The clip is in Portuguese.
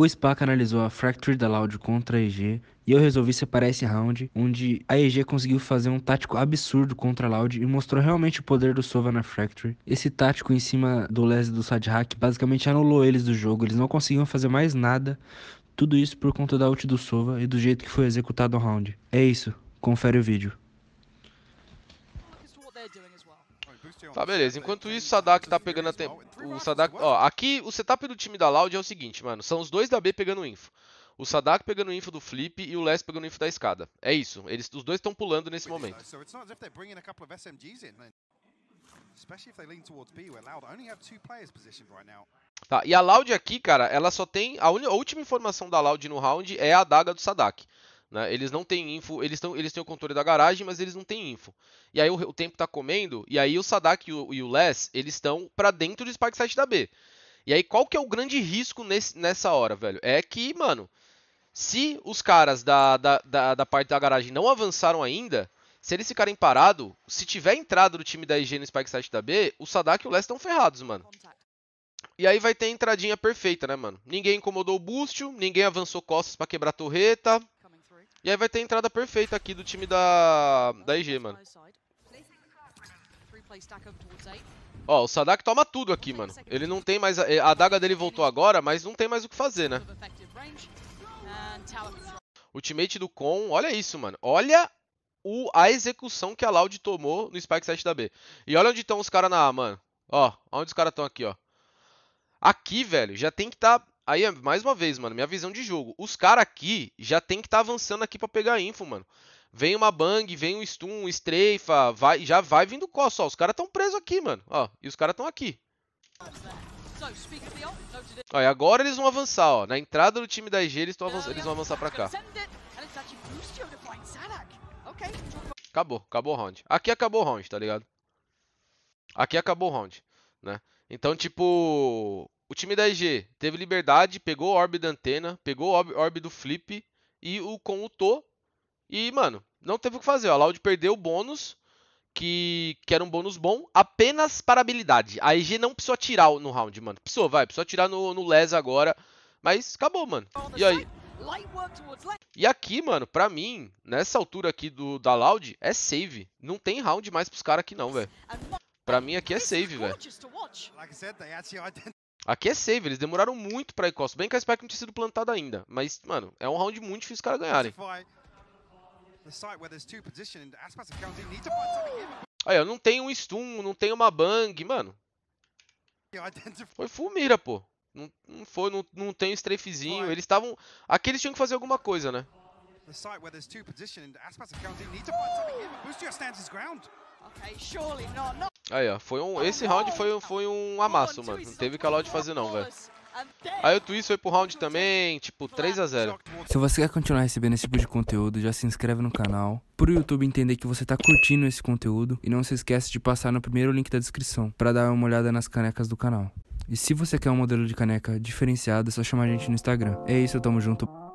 O SPAC analisou a da Loud contra a EG e eu resolvi separar esse round, onde a EG conseguiu fazer um tático absurdo contra a Loud e mostrou realmente o poder do Sova na Fracture. Esse tático em cima do Les e do Sadhack basicamente anulou eles do jogo, eles não conseguiam fazer mais nada, tudo isso por conta da ult do Sova e do jeito que foi executado o round. É isso, confere o vídeo. Tá, beleza. Enquanto isso, o Sadak tá pegando a tempo. o Sadak, ó, aqui o setup do time da Loud é o seguinte, mano, são os dois da B pegando info. O Sadak pegando info do Flip e o Les pegando info da escada. É isso. Eles, os dois estão pulando nesse momento. Tá, e a Loud aqui, cara, ela só tem... A, un... a última informação da Loud no round é a adaga do Sadak. Né? Eles não têm info, eles, tão, eles têm o controle da garagem, mas eles não têm info. E aí o, o tempo está comendo, e aí o Sadak e o, e o Les, eles estão para dentro do Spike Site da B. E aí qual que é o grande risco nesse, nessa hora, velho? É que, mano, se os caras da, da, da, da parte da garagem não avançaram ainda, se eles ficarem parados, se tiver entrada do time da IG no Spike Site da B, o Sadak e o Les estão ferrados, mano. E aí vai ter a entradinha perfeita, né, mano? Ninguém incomodou o Bustio ninguém avançou costas para quebrar a torreta, e aí vai ter a entrada perfeita aqui do time da, da EG, mano. Ó, o Sadak toma tudo aqui, mano. Ele não tem mais... A eh, adaga dele voltou agora, mas não tem mais o que fazer, né? Ultimate do Con, olha isso, mano. Olha o, a execução que a Loud tomou no Spike 7 da B. E olha onde estão os caras na A, mano. Ó, onde os caras estão aqui, ó. Aqui, velho, já tem que estar tá Aí, é, mais uma vez, mano, minha visão de jogo. Os caras aqui já tem que estar tá avançando aqui para pegar info, mano. Vem uma bang, vem um stun, um streifa, vai, já vai vindo costa, ó. Os caras estão presos aqui, mano. Ó, e os caras estão aqui. Ó, e agora eles vão avançar, ó. Na entrada do time da IG, eles, eles vão avançar pra cá. Acabou, acabou o round. Aqui acabou o round, tá ligado? Aqui acabou o round, né? Então, tipo, o time da IG teve liberdade, pegou o orb da antena, pegou o orb do flip e o com o E, mano, não teve o que fazer. A Loud perdeu o bônus, que, que era um bônus bom, apenas para habilidade. A IG não precisou atirar no round, mano. Precisou, vai, precisou atirar no, no Les agora. Mas acabou, mano. E aí? E aqui, mano, pra mim, nessa altura aqui do, da Loud, é save. Não tem round mais pros caras aqui não, velho. Pra mim aqui é save, velho. Aqui é save, eles demoraram muito pra ir costa. Bem que a Spike não tinha sido plantada ainda. Mas, mano, é um round muito difícil os caras ganharem. Aí, ó, não tem um stun, não tem uma bang, mano. Foi full mira, pô. Não, não foi, não, não tem um strafezinho. Eles estavam... Aqui eles tinham que fazer alguma coisa, né? The site where there's two positioned, Aspas of County need to find something here, but Boostier stands his ground. Aí, ó, foi um, esse round foi, foi um amasso, mano. Não teve calor de fazer não, velho. Aí o Twist foi pro round também, tipo 3x0. Se você quer continuar recebendo esse tipo de conteúdo, já se inscreve no canal. Pro YouTube entender que você tá curtindo esse conteúdo. E não se esquece de passar no primeiro link da descrição, pra dar uma olhada nas canecas do canal. E se você quer um modelo de caneca diferenciado, é só chamar a gente no Instagram. É isso, tamo junto.